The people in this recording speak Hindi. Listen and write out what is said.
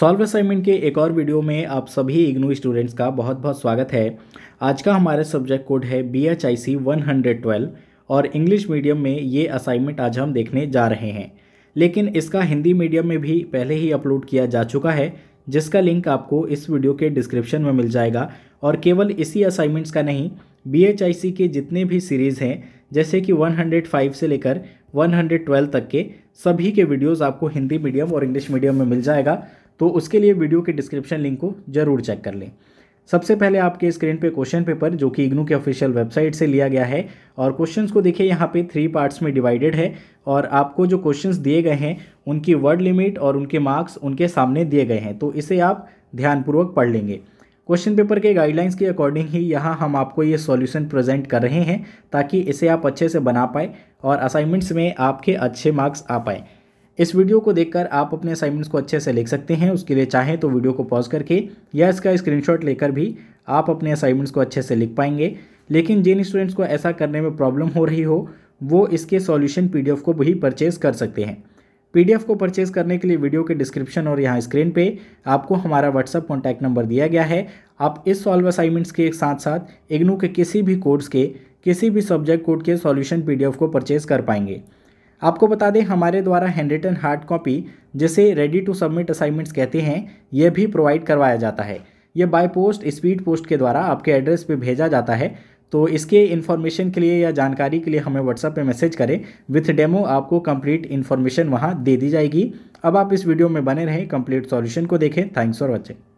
सॉल्व असाइनमेंट के एक और वीडियो में आप सभी इग्नू स्टूडेंट्स का बहुत बहुत स्वागत है आज का हमारे सब्जेक्ट कोड है B H I C one hundred twelve और इंग्लिश मीडियम में ये असाइनमेंट आज हम देखने जा रहे हैं लेकिन इसका हिंदी मीडियम में भी पहले ही अपलोड किया जा चुका है जिसका लिंक आपको इस वीडियो के डिस्क्रिप्शन में मिल जाएगा और केवल इसी असाइनमेंट्स का नहीं बी के जितने भी सीरीज़ हैं जैसे कि 105 से लेकर 112 तक के सभी के वीडियोस आपको हिंदी मीडियम और इंग्लिश मीडियम में मिल जाएगा तो उसके लिए वीडियो के डिस्क्रिप्शन लिंक को जरूर चेक कर लें सबसे पहले आपके स्क्रीन पे क्वेश्चन पेपर जो कि इग्नू के ऑफिशियल वेबसाइट से लिया गया है और क्वेश्चंस को देखिए यहाँ पे थ्री पार्ट्स में डिवाइडेड है और आपको जो क्वेश्चंस दिए गए हैं उनकी वर्ड लिमिट और उनके मार्क्स उनके सामने दिए गए हैं तो इसे आप ध्यानपूर्वक पढ़ लेंगे क्वेश्चन पेपर के गाइडलाइंस के अकॉर्डिंग ही यहाँ हम आपको ये सॉल्यूशन प्रेजेंट कर रहे हैं ताकि इसे आप अच्छे से बना पाएँ और असाइनमेंट्स में आपके अच्छे मार्क्स आ पाएँ इस वीडियो को देखकर आप अपने असाइनमेंट्स को अच्छे से लिख सकते हैं उसके लिए चाहें तो वीडियो को पॉज करके या इसका स्क्रीनशॉट लेकर भी आप अपने असाइनमेंट्स को अच्छे से लिख पाएंगे लेकिन जिन स्टूडेंट्स को ऐसा करने में प्रॉब्लम हो रही हो वो इसके सॉल्यूशन पीडीएफ को भी परचेज़ कर सकते हैं पीडीएफ को परचेज़ करने के लिए वीडियो के डिस्क्रिप्शन और यहाँ स्क्रीन पे आपको हमारा व्हाट्सअप कॉन्टैक्ट नंबर दिया गया है आप इस सॉल्व असाइनमेंट्स के साथ साथ इग्नू के किसी भी कोर्स के किसी भी सब्जेक्ट कोड के सॉल्यूशन पीडीएफ को परचेज़ कर पाएंगे आपको बता दें हमारे द्वारा हैंड रिटन हार्ड कॉपी जिसे रेडी टू सबमिट असाइनमेंट्स कहते हैं यह भी प्रोवाइड करवाया जाता है यह बाय पोस्ट स्पीड पोस्ट के द्वारा आपके एड्रेस पे भेजा जाता है तो इसके इन्फॉर्मेशन के लिए या जानकारी के लिए हमें व्हाट्सएप पे मैसेज करें विथ डेमो आपको कंप्लीट इन्फॉर्मेशन वहाँ दे दी जाएगी अब आप इस वीडियो में बने रहें कंप्लीट सॉल्यूशन को देखें थैंक्स फॉर वॉचिंग